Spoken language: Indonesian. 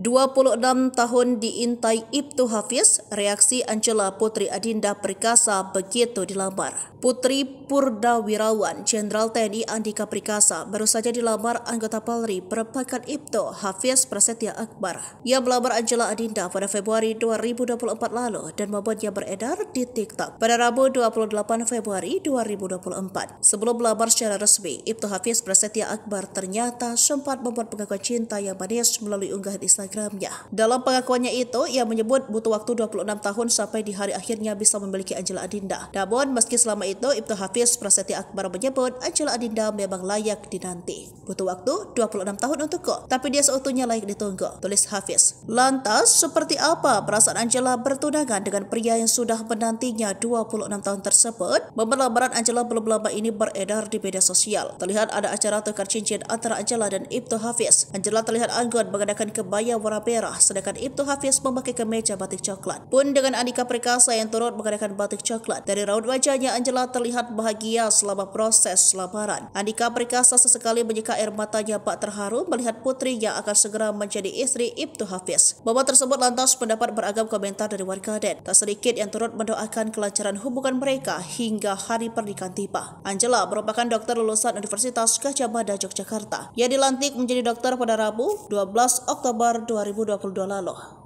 26 tahun diintai Ibtu Hafiz, reaksi Angela Putri Adinda Perkasa begitu dilamar. Putri Purdawirawan Jenderal TNI Andika Perkasa baru saja dilamar anggota Polri berpangkat Ibtu Hafiz Prasetya Akbar. Ia melamar Angela Adinda pada Februari 2024 lalu dan membuatnya beredar di TikTok pada Rabu 28 Februari 2024. Sebelum melamar secara resmi, Ibtu Hafiz Prasetya Akbar ternyata sempat membuat pengakuan cinta yang manis melalui unggahan Instagram Instagramnya. Dalam pengakuannya itu, ia menyebut butuh waktu 26 tahun sampai di hari akhirnya bisa memiliki Angela Adinda. Namun, meski selama itu Ibtu Hafiz Prasetya Akbar menyebut Angela Adinda memang layak dinanti. Butuh waktu 26 tahun untuk kok? tapi dia seutuhnya layak ditunggu, tulis Hafiz. Lantas, seperti apa perasaan Angela bertunangan dengan pria yang sudah menantinya 26 tahun tersebut? Momen Angela belum lama ini beredar di media sosial. Terlihat ada acara tukar cincin antara Angela dan Ibtu Hafiz. Angela terlihat anggun mengenakan kebaya berwarna merah, sedangkan Ibnu Hafiz memakai kemeja batik coklat. Pun dengan Andika Perkasa yang turut mengenakan batik coklat, dari raut wajahnya Angela terlihat bahagia selama proses lamaran. Andika Perkasa sesekali menyeka air matanya Pak terharu melihat putri yang akan segera menjadi istri Ibnu Hafiz. Bapak tersebut lantas mendapat beragam komentar dari warga warganet, tak sedikit yang turut mendoakan kelancaran hubungan mereka hingga hari pernikahan tiba. Angela merupakan dokter lulusan Universitas Gajah Mada Yogyakarta. Ia dilantik menjadi dokter pada Rabu 12 Oktober 2022 lalu.